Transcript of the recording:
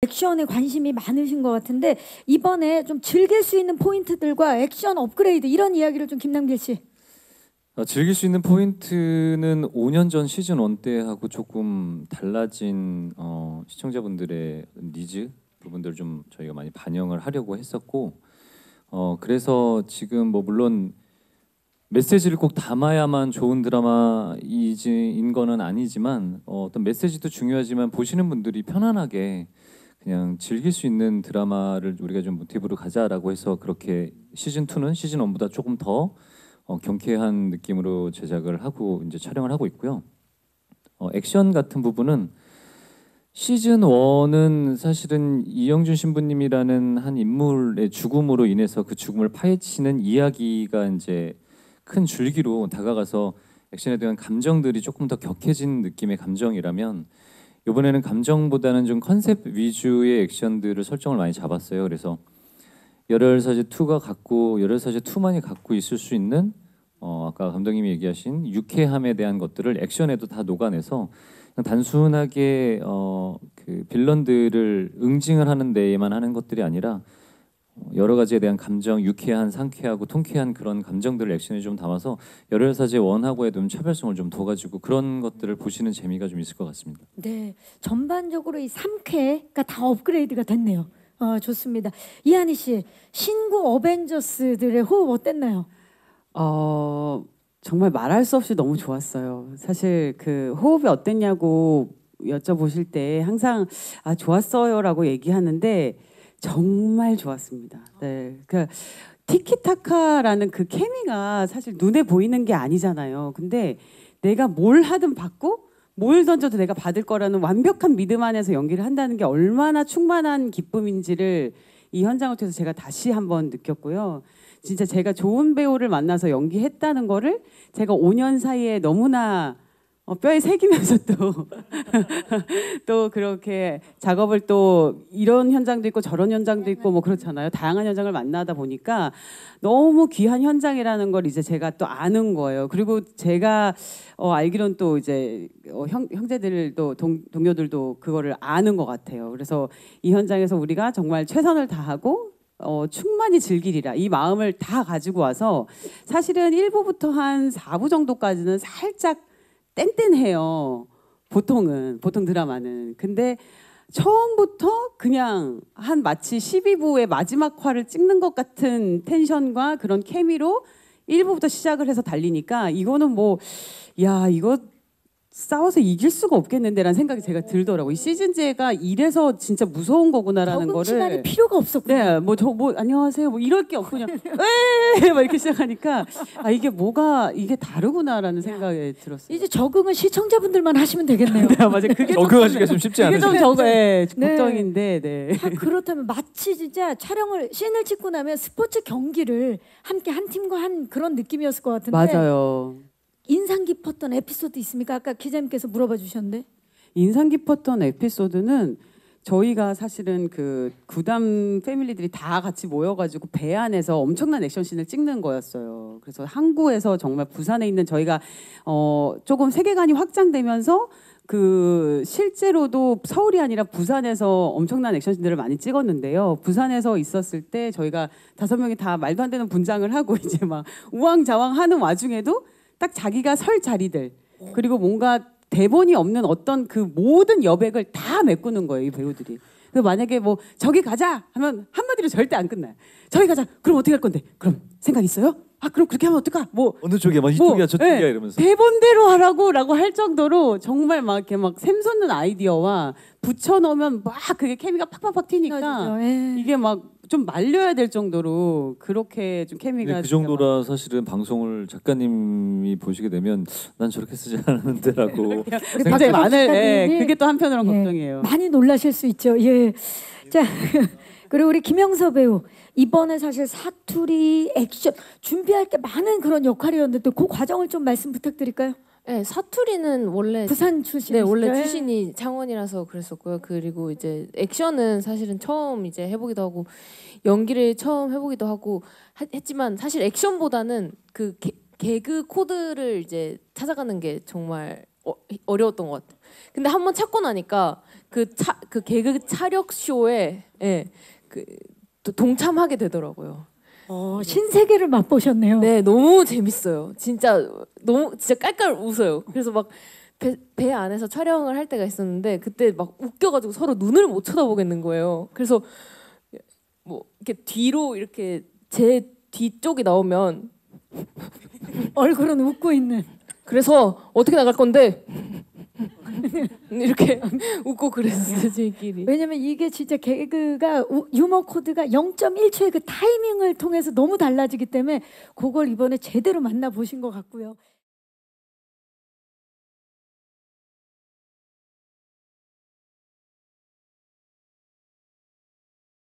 액션에 관심이 많으신 것 같은데 이번에 좀 즐길 수 있는 포인트들과 액션 업그레이드 이런 이야기를 좀 김남길 씨. 어, 즐길 수 있는 포인트는 5년 전 시즌 1 때하고 조금 달라진 어, 시청자분들의 니즈 부분들 좀 저희가 많이 반영을 하려고 했었고 어, 그래서 지금 뭐 물론 메시지를 꼭 담아야만 좋은 드라마이인 거는 아니지만 어, 어떤 메시지도 중요하지만 보시는 분들이 편안하게 그냥 즐길 수 있는 드라마를 우리가 좀 모티브로 가자라고 해서 그렇게 시즌 2는 시즌 1보다 조금 더 어, 경쾌한 느낌으로 제작을 하고 이제 촬영을 하고 있고요. 어, 액션 같은 부분은 시즌 1은 사실은 이영준 신부님이라는 한 인물의 죽음으로 인해서 그 죽음을 파헤치는 이야기가 이제 큰 줄기로 다가가서 액션에 대한 감정들이 조금 더 격해진 느낌의 감정이라면 이번에는 감정보다는 좀 컨셉 위주의 액션들을 설정을 많이 잡았어요. 그래서 열혈사제 2가 갖고 열혈사제 2만이 갖고 있을 수 있는 어, 아까 감독님이 얘기하신 유쾌함에 대한 것들을 액션에도 다 녹아내서 그냥 단순하게 어, 그 빌런들을 응징을 하는 데에만 하는 것들이 아니라 여러 가지에 대한 감정, 유쾌한, 상쾌하고 통쾌한 그런 감정들을 액션에 좀 담아서 열혈 사제 원하고의 좀 차별성을 좀 둬가지고 그런 것들을 보시는 재미가 좀 있을 것 같습니다. 네, 전반적으로 이 삼쾌가 다 업그레이드가 됐네요. 어, 좋습니다. 이한희 씨, 신구 어벤져스들의 호흡 어땠나요? 어, 정말 말할 수 없이 너무 좋았어요. 사실 그 호흡이 어땠냐고 여쭤보실 때 항상 아 좋았어요라고 얘기하는데 정말 좋았습니다. 네. 그 티키타카라는 그 케미가 사실 눈에 보이는 게 아니잖아요. 근데 내가 뭘 하든 받고 뭘 던져도 내가 받을 거라는 완벽한 믿음 안에서 연기를 한다는 게 얼마나 충만한 기쁨인지를 이 현장을 통해서 제가 다시 한번 느꼈고요. 진짜 제가 좋은 배우를 만나서 연기했다는 거를 제가 5년 사이에 너무나 어, 뼈에 새기면서 또, 또 그렇게 작업을 또 이런 현장도 있고 저런 현장도 있고 뭐 그렇잖아요. 다양한 현장을 만나다 보니까 너무 귀한 현장이라는 걸 이제 제가 또 아는 거예요. 그리고 제가 어, 알기론 또 이제 어, 형, 형제들도 동, 동료들도 그거를 아는 것 같아요. 그래서 이 현장에서 우리가 정말 최선을 다하고 어, 충만히 즐기리라 이 마음을 다 가지고 와서 사실은 1부부터 한 4부 정도까지는 살짝 뗀뗀해요. 보통은 보통 드라마는 근데 처음부터 그냥 한 마치 12부의 마지막 화를 찍는 것 같은 텐션과 그런 케미로 1부부터 시작을 해서 달리니까 이거는 뭐 야 이거 싸워서 이길 수가 없겠는데라는 생각이 제가 들더라고요. 시즌제가 이래서 진짜 무서운 거구나라는 거를 시간이 필요가 없었군 네, 뭐저뭐 뭐 안녕하세요 뭐 이럴 게없군요냥 에막 네, 이렇게 시작하니까 아 이게 뭐가 이게 다르구나라는 생각이 들었어요. 이제 적응은 시청자분들만 하시면 되겠네요. 네, 맞아요. 그게 적응하시기가 좀 쉽지 않아요. 그게 좀 적응, 네, 네, 걱정인데. 네. 네. 그렇다면 마치 진짜 촬영을 씬을 찍고 나면 스포츠 경기를 함께 한 팀과 한 그런 느낌이었을 것 같은데. 맞아요. 인상 깊었던 에피소드 있습니까? 아까 기자님께서 물어봐 주셨는데. 인상 깊었던 에피소드는 저희가 사실은 그 구담 패밀리들이 다 같이 모여가지고 배 안에서 엄청난 액션씬을 찍는 거였어요. 그래서 항구에서 정말 부산에 있는 저희가 어 조금 세계관이 확장되면서 그 실제로도 서울이 아니라 부산에서 엄청난 액션씬들을 많이 찍었는데요. 부산에서 있었을 때 저희가 다섯 명이 다 말도 안 되는 분장을 하고 이제 막 우왕좌왕 하는 와중에도 딱 자기가 설 자리들 그리고 뭔가 대본이 없는 어떤 그 모든 여백을 다 메꾸는 거예요 이 배우들이. 그 만약에 뭐 저기 가자 하면 한마디로 절대 안 끝나요. 저기 가자. 그럼 어떻게 할 건데? 그럼 생각 있어요? 아 그럼 그렇게 하면 어떨까뭐 어느 쪽에 막 뭐, 이쪽이야 뭐, 저쪽이야 네, 이러면서 대본대로 하라고라고 할 정도로 정말 막 이렇게 막 샘솟는 아이디어와 붙여놓으면 막 그게 케미가 팍팍팍 튀니까 예. 이게 막좀 말려야 될 정도로 그렇게 좀 케미가 네, 그 정도라 사실은 방송을 작가님이 보시게 되면 난 저렇게 쓰지 않았는데라고 굉장히 많을 예, 그게 또 한편으로 예, 걱정이에요. 많이 놀라실 수 있죠. 예. 네, 자 그리고 우리 김영섭 배우 이번에 사실 사투리 액션 준비할 게 많은 그런 역할이었는데 또그 과정을 좀 말씀 부탁드릴까요? 네, 사투리는 원래 부산 출신 네 원래 출신이 창원이라서 그랬었고요. 그리고 이제 액션은 사실은 처음 이제 해보기도 하고 연기를 처음 해보기도 하고 하, 했지만 사실 액션보다는 그 개, 개그 코드를 이제 찾아가는 게 정말 어, 어려웠던 것 같아요. 근데 한번 찾고 나니까 그차그 그 개그 차력 쇼에 예, 그 동참하게 되더라고요. 어, 신세계를 맛보셨네요. 네, 너무 재밌어요. 진짜 너무 진짜 깔깔 웃어요. 그래서 막 배, 배 안에서 촬영을 할 때가 있었는데 그때 막 웃겨가지고 서로 눈을 못 쳐다보겠는 거예요. 그래서 뭐 이렇게 뒤로 이렇게 제 뒤쪽이 나오면 얼굴은 웃고 있는. 그래서 어떻게 나갈 건데 이렇게 웃고 그랬어요 저희끼리. 왜냐면 이게 진짜 개그가 유머 코드가 0.1초의 그 타이밍을 통해서 너무 달라지기 때문에 그걸 이번에 제대로 만나 보신 것 같고요.